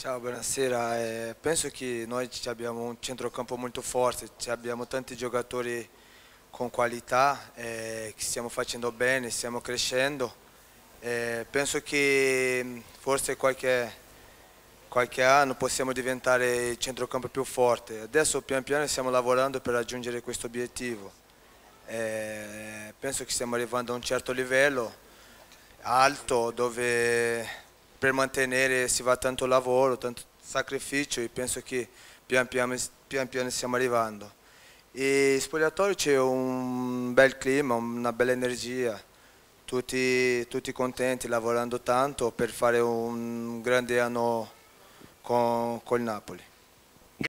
Ciao, buonasera. Eh, penso che noi abbiamo un centrocampo molto forte, abbiamo tanti giocatori con qualità, eh, che stiamo facendo bene, stiamo crescendo. Eh, penso che mm, forse qualche, qualche, anno possiamo diventare il centrocampo più forte. Adesso pian piano stiamo lavorando per raggiungere questo obiettivo. Eh, penso che stiamo arrivando a un certo livello alto dove per mantenere si va tanto lavoro, tanto sacrificio e penso che pian piano, pian piano stiamo arrivando. E spogliatoio c'è un bel clima, una bella energia, tutti, tutti, contenti, lavorando tanto per fare un grande anno con, con il Napoli.